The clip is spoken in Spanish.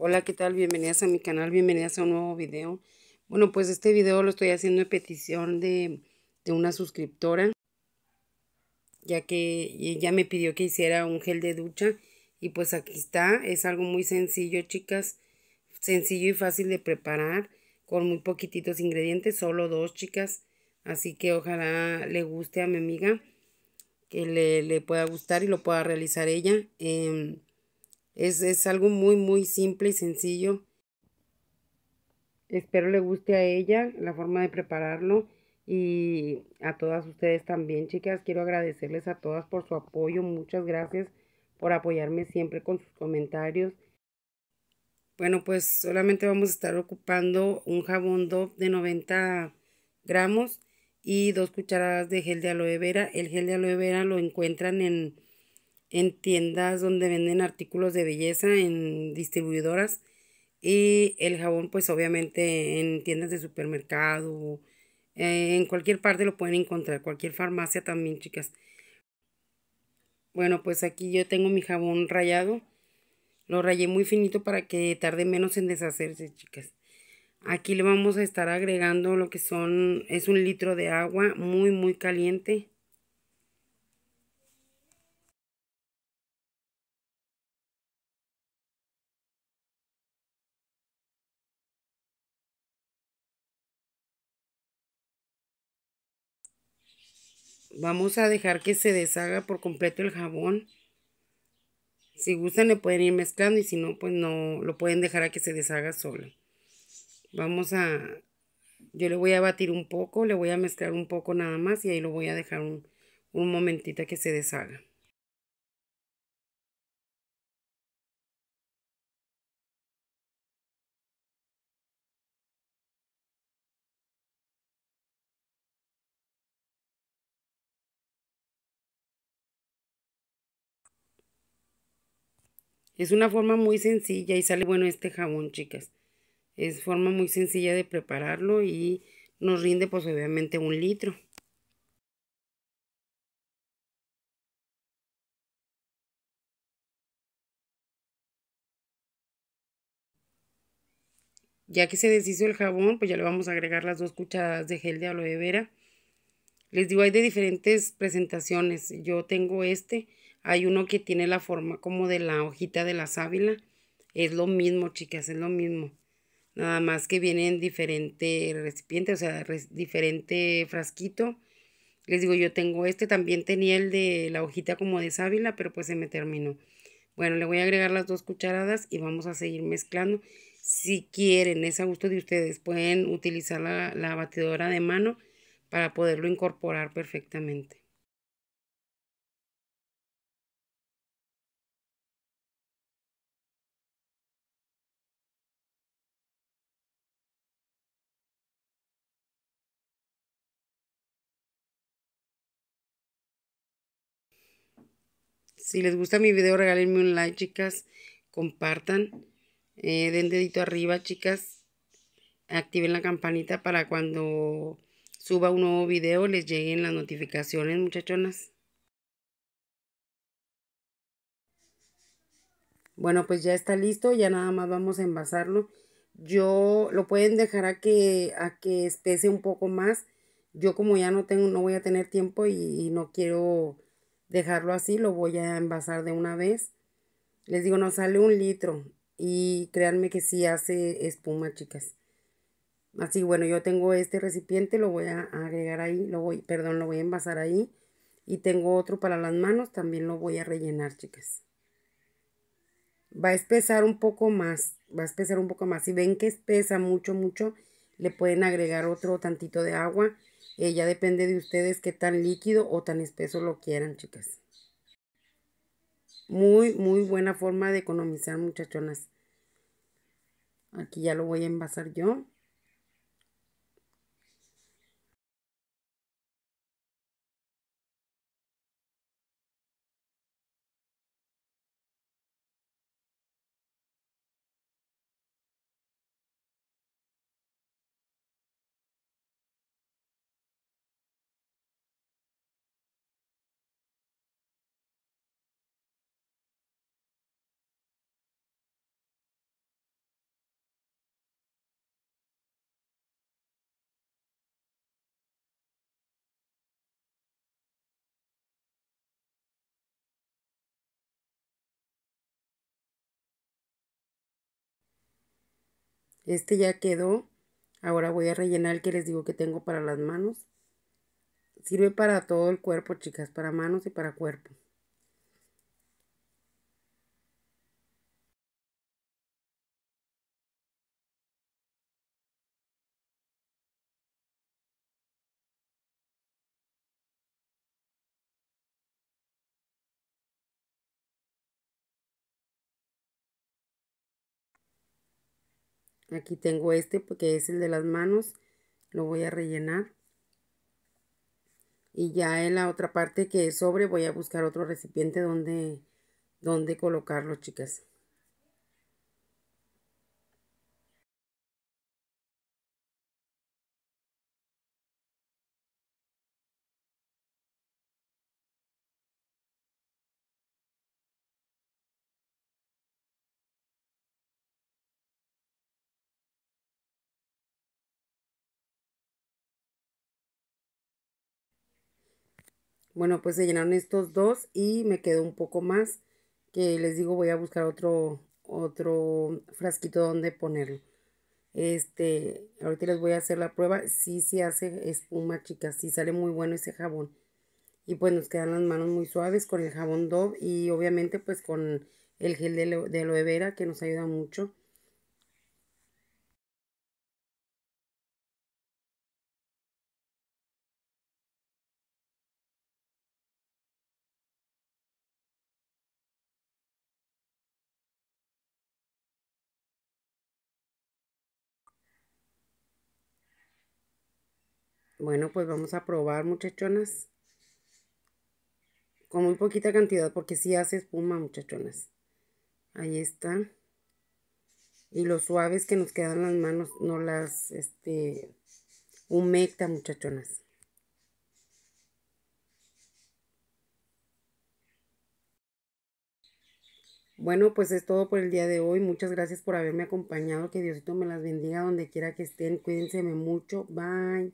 Hola, ¿qué tal? Bienvenidas a mi canal, bienvenidas a un nuevo video. Bueno, pues este video lo estoy haciendo en petición de, una suscriptora, ya que ella me pidió que hiciera un gel de ducha y pues aquí está, es algo muy sencillo, chicas, sencillo y fácil de preparar, con muy poquititos ingredientes, solo dos, chicas, así que ojalá le guste a mi amiga, que le, le pueda gustar y lo pueda realizar ella. Em, es, algo muy, muy simple y sencillo. Espero le guste a ella la forma de prepararlo y a todas ustedes también, chicas. Quiero agradecerles a todas por su apoyo. Muchas gracias por apoyarme siempre con sus comentarios. Bueno, pues solamente vamos a estar ocupando un jabón DOP de 90 gramos y dos cucharadas de gel de aloe vera. El gel de aloe vera lo encuentran en en tiendas donde venden artículos de belleza, en distribuidoras y el jabón pues obviamente en tiendas de supermercado, eh, en cualquier parte lo pueden encontrar, cualquier farmacia también chicas. Bueno pues aquí yo tengo mi jabón rayado, lo rayé muy finito para que tarde menos en deshacerse chicas. Aquí le vamos a estar agregando lo que son, es un litro de agua muy muy caliente. Vamos a dejar que se deshaga por completo el jabón. Si gustan le pueden ir mezclando y si no, pues no, lo pueden dejar a que se deshaga solo. Vamos a, yo le voy a batir un poco, le voy a mezclar un poco nada más y ahí lo voy a dejar un, un momentito que se deshaga. Es una forma muy sencilla y sale bueno este jabón, chicas. Es forma muy sencilla de prepararlo y nos rinde pues obviamente un litro. Ya que se deshizo el jabón, pues ya le vamos a agregar las dos cucharadas de gel de aloe vera. Les digo, hay de diferentes presentaciones. Yo tengo este. Hay uno que tiene la forma como de la hojita de la sábila. Es lo mismo, chicas, es lo mismo. Nada más que viene en diferente recipiente, o sea, diferente frasquito. Les digo, yo tengo este, también tenía el de la hojita como de sábila, pero pues se me terminó. Bueno, le voy a agregar las dos cucharadas y vamos a seguir mezclando. Si quieren, es a gusto de ustedes, pueden utilizar la, la batidora de mano para poderlo incorporar perfectamente. Si les gusta mi video, regálenme un like, chicas. Compartan. Eh, den dedito arriba, chicas. Activen la campanita para cuando suba un nuevo video les lleguen las notificaciones, muchachonas. Bueno, pues ya está listo. Ya nada más vamos a envasarlo. Yo lo pueden dejar a que, a que espese un poco más. Yo como ya no tengo, no voy a tener tiempo y no quiero dejarlo así, lo voy a envasar de una vez. Les digo, no sale un litro y créanme que sí hace espuma, chicas. Así, bueno, yo tengo este recipiente, lo voy a agregar ahí, lo voy, perdón, lo voy a envasar ahí. Y tengo otro para las manos, también lo voy a rellenar, chicas. Va a espesar un poco más, va a espesar un poco más. Si ven que espesa mucho, mucho, le pueden agregar otro tantito de agua eh, ya depende de ustedes qué tan líquido o tan espeso lo quieran, chicas. Muy, muy buena forma de economizar, muchachonas. Aquí ya lo voy a envasar yo. Este ya quedó. Ahora voy a rellenar el que les digo que tengo para las manos. Sirve para todo el cuerpo, chicas, para manos y para cuerpo. Aquí tengo este porque es el de las manos. Lo voy a rellenar. Y ya en la otra parte que es sobre voy a buscar otro recipiente donde, donde colocarlo, chicas. Bueno, pues se llenaron estos dos y me quedó un poco más que les digo voy a buscar otro, otro frasquito donde ponerlo. Este, ahorita les voy a hacer la prueba. Sí, se hace espuma, chicas. Sí sale muy bueno ese jabón. Y pues nos quedan las manos muy suaves con el jabón Dove y obviamente pues con el gel de, de aloe vera que nos ayuda mucho. Bueno, pues vamos a probar muchachonas. Con muy poquita cantidad porque si sí hace espuma muchachonas. Ahí está. Y lo suaves que nos quedan las manos no las este, humecta muchachonas. Bueno, pues es todo por el día de hoy. Muchas gracias por haberme acompañado. Que Diosito me las bendiga donde quiera que estén. Cuídense mucho. Bye.